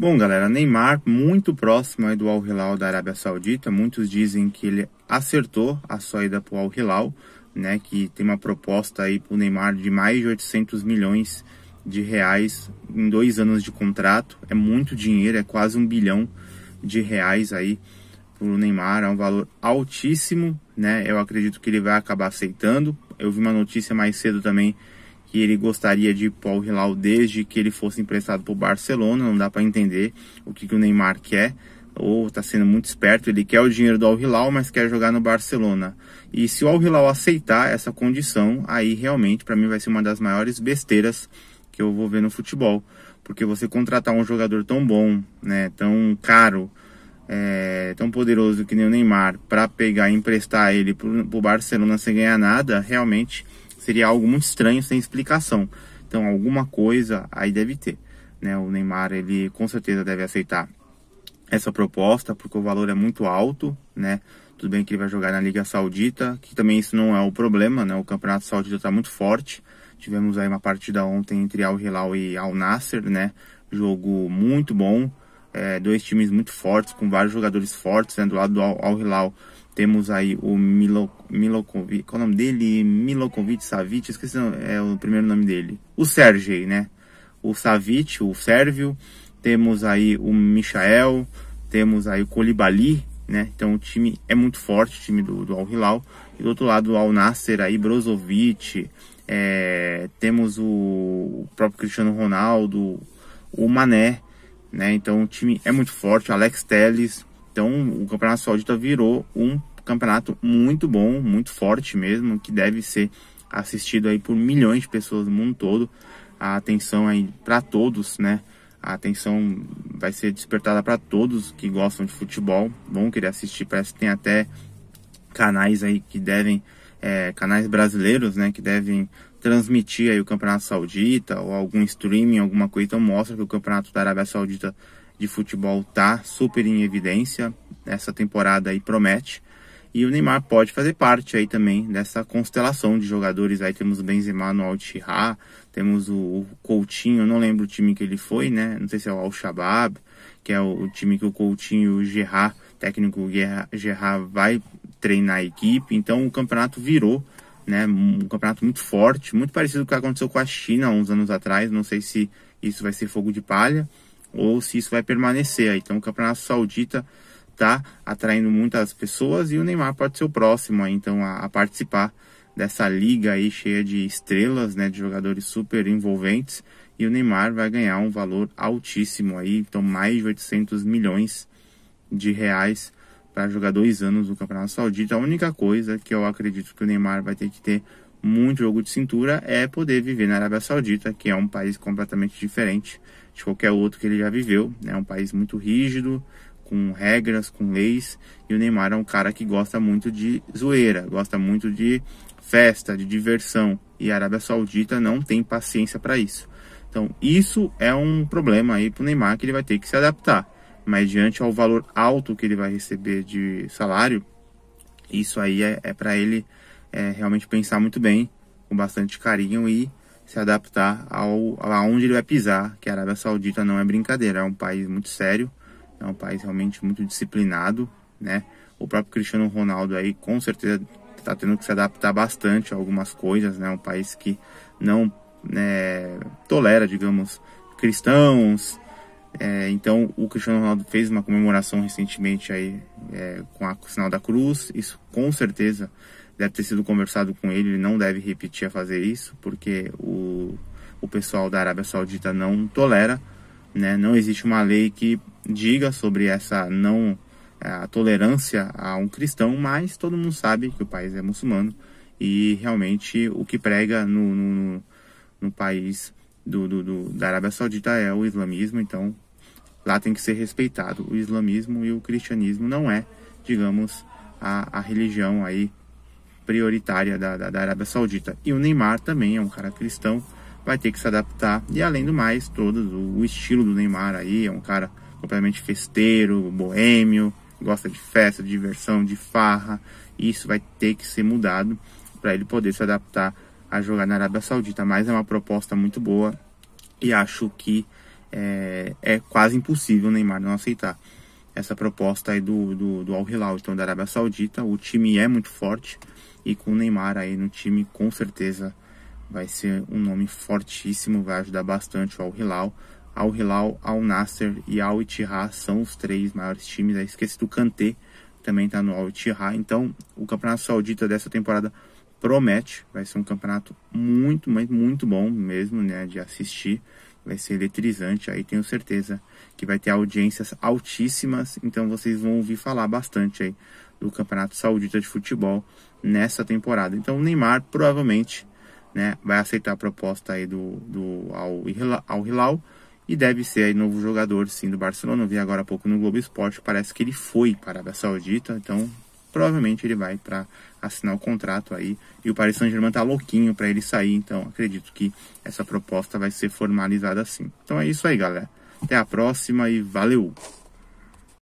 Bom, galera, Neymar muito próximo do Al Hilal da Arábia Saudita. Muitos dizem que ele acertou a sua ida para o Al Hilal, né? Que tem uma proposta aí para o Neymar de mais de 800 milhões de reais em dois anos de contrato. É muito dinheiro, é quase um bilhão de reais aí para o Neymar. É um valor altíssimo, né? Eu acredito que ele vai acabar aceitando. Eu vi uma notícia mais cedo também que ele gostaria de ir para o Hilal desde que ele fosse emprestado para o Barcelona. Não dá para entender o que, que o Neymar quer. Ou está sendo muito esperto, ele quer o dinheiro do Al Hilal, mas quer jogar no Barcelona. E se o Al Hilal aceitar essa condição, aí realmente para mim vai ser uma das maiores besteiras que eu vou ver no futebol, porque você contratar um jogador tão bom, né, tão caro, é, tão poderoso que nem o Neymar, para pegar e emprestar ele para o Barcelona sem ganhar nada, realmente seria algo muito estranho sem explicação. Então alguma coisa aí deve ter, né? O Neymar ele com certeza deve aceitar essa proposta porque o valor é muito alto, né? Tudo bem que ele vai jogar na Liga Saudita, que também isso não é o problema, né? O Campeonato Saudita está muito forte. Tivemos aí uma partida ontem entre Al Hilal e Al Nasser, né? Jogo muito bom, é, dois times muito fortes, com vários jogadores fortes, né? Do lado do Al Hilal temos aí o Milo, Milokovic, qual é o nome dele? Milokovic Savic, esqueci é o primeiro nome dele. O Sergei, né? O Savic, o Sérvio. Temos aí o Michael, temos aí o Colibali, né? Então o time é muito forte, o time do, do Al Hilal. E do outro lado, o Al Nasser aí, Brozovic, é, temos o, o, próprio Cristiano Ronaldo, o Mané, né? Então o time é muito forte, Alex Telles. Então o Campeonato Saudita virou um campeonato muito bom, muito forte mesmo, que deve ser assistido aí por milhões de pessoas no mundo todo. A atenção aí para todos, né? A atenção vai ser despertada para todos que gostam de futebol, vão querer assistir. Parece que tem até canais aí que devem, é, canais brasileiros, né? Que devem transmitir aí o Campeonato Saudita ou algum streaming, alguma coisa. Então mostra que o Campeonato da Arábia Saudita de futebol tá super em evidência. Essa temporada aí promete. E o Neymar pode fazer parte aí também dessa constelação de jogadores. Aí temos o Benzema no al temos o Coutinho, não lembro o time que ele foi, né? Não sei se é o Al-Shabaab, que é o, time que o Coutinho o Gerard, técnico Gerard, vai treinar a equipe. Então o campeonato virou, né? Um campeonato muito forte, muito parecido com o que aconteceu com a China uns anos atrás. Não sei se isso vai ser fogo de palha ou se isso vai permanecer. Então o campeonato saudita está atraindo muitas pessoas e o Neymar pode ser o próximo aí, então a, a, participar dessa liga aí cheia de estrelas, né, de jogadores super envolventes e o Neymar vai ganhar um valor altíssimo aí, então mais de 800 milhões de reais para jogar dois anos no Campeonato Saudita. A única coisa que eu acredito que o Neymar vai ter que ter muito jogo de cintura é poder viver na Arábia Saudita, que é um país completamente diferente de qualquer outro que ele já viveu. É né? um país muito rígido, com regras, com leis, e o Neymar é um cara que gosta muito de zoeira, gosta muito de festa, de diversão, e a Arábia Saudita não tem paciência para isso. Então, isso é um problema aí para o Neymar que ele vai ter que se adaptar. Mas diante ao valor alto que ele vai receber de salário, isso aí é, é para ele é, realmente pensar muito bem, com bastante carinho e se adaptar ao aonde ele vai pisar, que a Arábia Saudita não é brincadeira, é um país muito sério é um país realmente muito disciplinado, né? O próprio Cristiano Ronaldo aí com certeza está tendo que se adaptar bastante a algumas coisas, né? Um país que não né, tolera, digamos, cristãos. É, então o Cristiano Ronaldo fez uma comemoração recentemente aí é, com a, o sinal da cruz. Isso com certeza deve ter sido conversado com ele. Ele não deve repetir a fazer isso, porque o, o pessoal da Arábia Saudita não tolera. Né? Não existe uma lei que diga sobre essa não é, a tolerância a um cristão, mas todo mundo sabe que o país é muçulmano e realmente o que prega no, no, no país do, do, do, da Arábia Saudita é o islamismo, então lá tem que ser respeitado. O islamismo e o cristianismo não é, digamos, a, a religião aí prioritária da, da, da Arábia Saudita. E o Neymar também é um cara cristão, vai ter que se adaptar. E além do mais, todo o estilo do Neymar aí é um cara completamente festeiro, boêmio, gosta de festa, de diversão, de farra. Isso vai ter que ser mudado para ele poder se adaptar a jogar na Arábia Saudita. Mas é uma proposta muito boa e acho que é, é quase impossível o Neymar não aceitar essa proposta aí do, do, do Al Hilal, então da Arábia Saudita. O time é muito forte e com o Neymar aí no time, com certeza vai ser um nome fortíssimo, vai ajudar bastante o Al Hilal Al Hilal, Al Nasser e Al Ittihad são os três maiores times. Aí é, esqueci do Kanté, também está no Al Ittihad. Então, o Campeonato Saudita dessa temporada promete, vai ser um campeonato muito, muito bom mesmo, né, de assistir. Vai ser eletrizante, aí tenho certeza que vai ter audiências altíssimas, então vocês vão ouvir falar bastante aí do Campeonato Saudita de Futebol nessa temporada. Então o Neymar provavelmente né, vai aceitar a proposta aí do, do Al Hilal, Hilal e deve ser aí novo jogador sim do Barcelona. Eu vi agora há pouco no Globo Esporte, parece que ele foi para a Arábia Saudita, então provavelmente ele vai para assinar o contrato aí. E o Paris Saint-Germain tá louquinho para ele sair, então acredito que essa proposta vai ser formalizada assim. Então é isso aí, galera. Até a próxima e valeu!